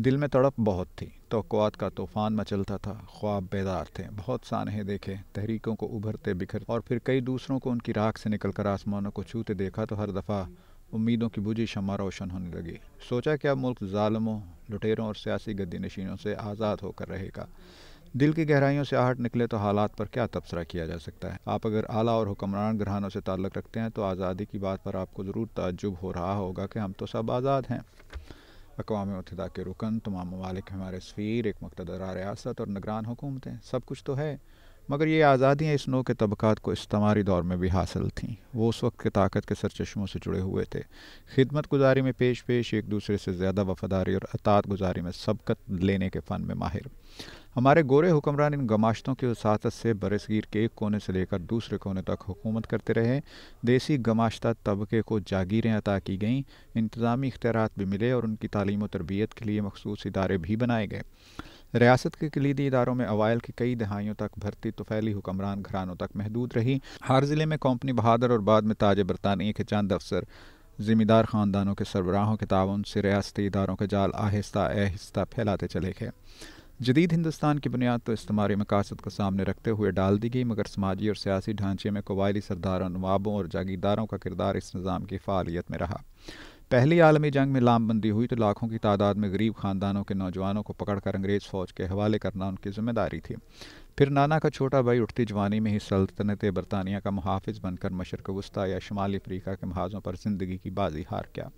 दिल में तड़प बहुत थी तोक़ात का तूफान मचलता था ख्वाब बेदार थे बहुत सानहे देखे तहरीकों को उभरते बिखर और फिर कई दूसरों को उनकी राख से निकलकर आसमानों को छूते देखा तो हर दफ़ा उम्मीदों की बुझी शमा रोशन होने लगी सोचा कि अब मुल्क ालमों लुटेरों और सियासी गद्दी नशीनों से आज़ाद होकर रहेगा दिल की गहराइयों से आहट निकले तो हालात पर क्या तबसरा किया जा सकता है आप अगर आला और हुक्मरान ग्रहानों से ताल्लक़ रखते हैं तो आज़ादी की बात पर आपको ज़रूर ताज्जुब हो रहा होगा कि हम तो सब आज़ाद हैं अकवा मतदा के रुकन तमाम ममालिक हमारे सफ़ीर एक मकतदरा रियासत और नगरान हुकूमतें सब कुछ तो है मगर ये आज़ादियाँ इस नो के तबक़ात को इस्तेमारी दौर में भी हासिल थीं वो उस वक्त के ताकत के सरचश्मों से जुड़े हुए थे खिदमत गुजारी में पेश पेश एक दूसरे से ज़्यादा वफादारी और अतात गुजारी में सबकत लेने के फ़न में माहिर हमारे गोरे हुक्मरान इन गमाशतों की उसात से बरसगीर के एक कोने से लेकर दूसरे कोने तक हुकूमत करते रहे देसी गमाशत तबके को जागीरें अता की गईं इंतज़ामी इख्तियार भी मिले और उनकी तालीम और तरबियत के लिए मखसूस इदारे भी बनाए गए रियासत के कलीदी इदारों में अवायल की कई दहाइयों तक भर्ती तो फैली हुक्मरान घरानों तक महदूद रही हर ज़िले में कंपनी बहादुर और बाद में ताज बरतानिया के चंद अफसर ज़िम्मेदार ख़ानदानों के सरबराहों के ताउन से रियासती इदारों का जाल आहिस्ता आहिस्ता फैलाते चले गए जदीद हिंदुस्तान की बुनियाद तो इस्तेमारी मकासद को सामने रखते हुए डाल दी गई मगर समाजी और सियासी ढांचे में कबायली सरदारों नवाबों और जागीरदारों का किरदार इस निज़ाम की फालियत में रहा पहली आलमी जंग में लामबंदी हुई तो लाखों की तादाद में गरीब खानदानों के नौजवानों को पकड़कर अंग्रेज़ फ़ौज के हवाले करना उनकी जिम्मेदारी थी फिर नाना का छोटा भाई उठती जवानी में ही सल्तनत बरतानिया का मुहाफ़ बनकर मशरक वस्ती या शुमाली अफ्रीका के महाजों पर ज़िंदगी की बाजी हार किया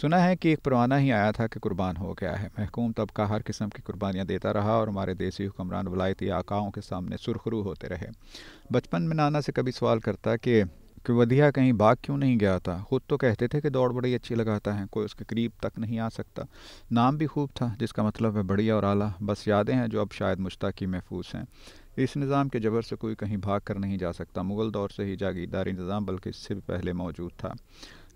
सुना है कि एक परवाना ही आया था कि कुर्बान हो गया है महकूम तबका हर किस्म की कुर्बानियाँ देता रहा और हमारे देसी हुक्मरान वलायती आकाओं के सामने सुरखरू होते रहे बचपन में नाना से कभी सवाल करता कि कि वधिया कहीं भाग क्यों नहीं गया था खुद तो कहते थे कि दौड़ बड़ी अच्छी लगाता है कोई उसके करीब तक नहीं आ सकता नाम भी खूब था जिसका मतलब है बढ़िया और आला बस यादें हैं जो अब शायद मुश्ताक ही महफूज हैं इस निज़ाम के जबर से कोई कहीं भाग कर नहीं जा सकता मुग़ल दौर से ही जागीरदारी निज़ाम बल्कि इससे भी पहले मौजूद था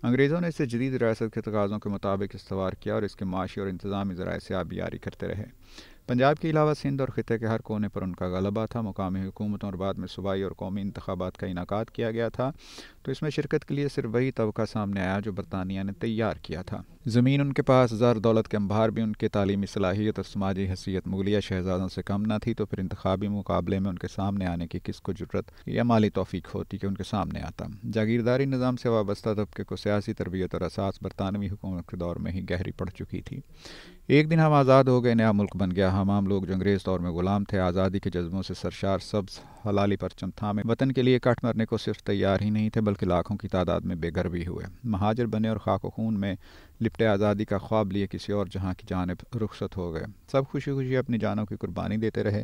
अंग्रेज़ों ने इसे जदीद रियासत के तकाज़ों के मुताबिक इस्तवार किया और इसके माशी और इंतज़ामी ज़राए से आबियारी करते रहे पंजाब के अलावा सिंध और ख़त्े के हर कोने पर उनका गलबा था मुकामी हुकूमतों और बाद में सूबाई और कौमी इंतबात का इनका किया गया था तो इसमें शिरकत के लिए सिर्फ वही तबका सामने आया जो बरतानिया ने तैयार किया था ज़मीन उनके पास ज़र दौलत के अंबार भी उनके तालीमी सलाहियत और समाजी हैसियत मुगलिया शहजादों से कम ना थी तो फिर इंतबी मुकाबले में उनके सामने आने की किसको जरूरत या माली तोफ़ी होती कि उनके सामने आता जागीरदारी निज़ाम से वाबस्ता तबके को सियासी तरबियत और असास बरतानवी हुकूमत के दौर में ही गहरी पड़ चुकी थी एक दिन हम आज़ाद हो गए नया मुल्क बन गया हमाम लोग जो अंग्रेज़ दौर में ग़ुलाम थे आज़ादी के जज्बों से सरशार सब्ज हलाली परचम थामे वतन के लिए कट मरने को सिर्फ तैयार ही नहीं थे बल्कि लाखों की तादाद में बेघर भी हुए महाजर बने और खाक खून में लिपटे आज़ादी का ख्वाब लिए किसी और जहाँ की जानब रुखसत हो गए सब खुशी खुशी अपनी जानों की कुर्बानी देते रहे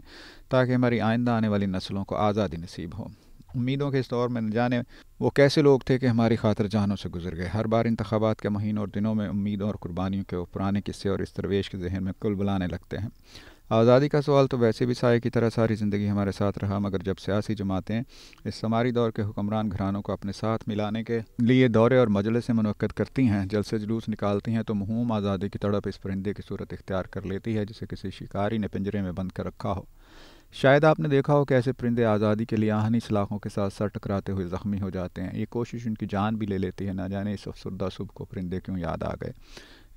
ताकि हमारी आइंदा आने वाली नस्लों को आज़ादी नसीब हो उम्मीदों के इस दौर में न जाने वो कैसे लोग थे कि हमारी खातर जहानों से गुजर गए हर बार इंतबात के महीनों और दिनों में उम्मीदों और कुर्बानियों के पुराने किस्से और इस दरवेश के जहन में कुल बुलाने लगते हैं आज़ादी का सवाल तो वैसे भी साय की तरह सारी ज़िंदगी हमारे साथ रहा मगर जब सियासी जमातें इस समारी दौर के हुक्मरान घरानों को अपने साथ मिलाने के लिए दौरे और से मनक़द करती हैं जलसे जुलूस निकालती हैं तो महूम आज़ादी की तड़प इस परिंदे की सूरत इख्तियार कर लेती है जिसे किसी शिकारी ने पिंजरे में बंद कर रखा हो शायद आपने देखा हो कैसे परिंदे आज़ादी के लिए आहनी सलाखों के साथ सर टकराते हुए ज़ख्मी हो जाते हैं ये कोशिश उनकी जान भी ले लेती है ना जाने इस अफसरदा सुबह को परिंदे क्यों याद आ गए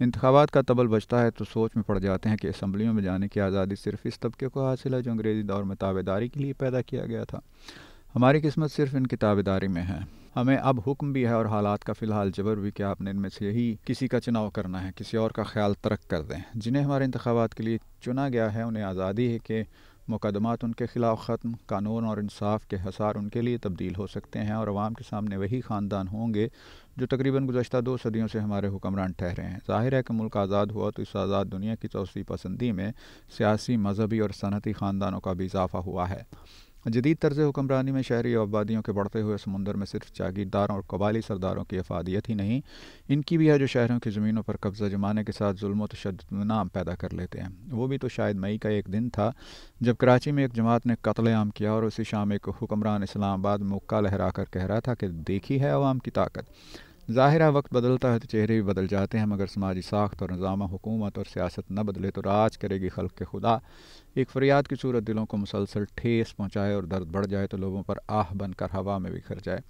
इंतबात का तबल बचता है तो सोच में पड़ जाते हैं कि असम्बलियों में जाने की आज़ादी सिर्फ इस तबके को हासिल है जो अंग्रेज़ी दौर में ताबेदारी के लिए पैदा किया गया था हमारी किस्मत सिर्फ इनकी ताबेदारी में है हमें अब हुक्म भी है और हालात का फ़िलहाल जबर भी कि आपने इनमें से ही किसी का चुनाव करना है किसी और का ख्याल तरक कर दें जिन्हें हमारे इंतबात के लिए चुना गया है उन्हें आज़ादी है कि मुकदमात उनके ख़िलाफ़ ख़त्म कानून और इंसाफ के हसार उनके लिए तब्दील हो सकते हैं और आवाम के सामने वही ख़ानदान होंगे जो तकरीबन गुजशत दो सदियों से हमारे हुक्मरान ठहरे हैं ज़ाहिर है कि मुल्क आज़ाद हुआ तो इस आज़ाद दुनिया की चौसी पसंदी में सियासी मजहबी और सनती ख़ानदानों का भी इजाफ़ा हुआ है जदीद तर्ज हुक्मरानी में शहरी आबादियों के बढ़ते हुए समुंदर में सिर्फ जागीरदारों और कबाली सरदारों की अफादियत ही नहीं इनकी भी है जो शहरों की ज़मीनों पर कब्ज़ा जमाने के साथ जुल्म तशद नाम पैदा कर लेते हैं वो भी तो शायद मई का एक दिन था जब कराची में एक जमात ने कत्लेआम किया और उसी शाम एक हुक्मरान इस्लामाबाद मक्का लहरा कर कह रहा था कि देखी है आवाम की ताकत ज़ाहिर वक्त बदलता है तो चेहरे भी बदल जाते हैं मगर समाजी साख्त और निज़ामा हुकूमत और सियासत न बदले तो राज करेगी खल्क के खुदा एक फरियाद की सूरत दिलों को मुसलसल ठेस पहुँचाए और दर्द बढ़ जाए तो लोगों पर आह बनकर हवा में बिखर जाए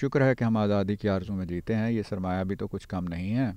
शुक्र है कि हम आज़ादी की आर्जू में जीते हैं ये सरमाया भी तो कुछ कम नहीं है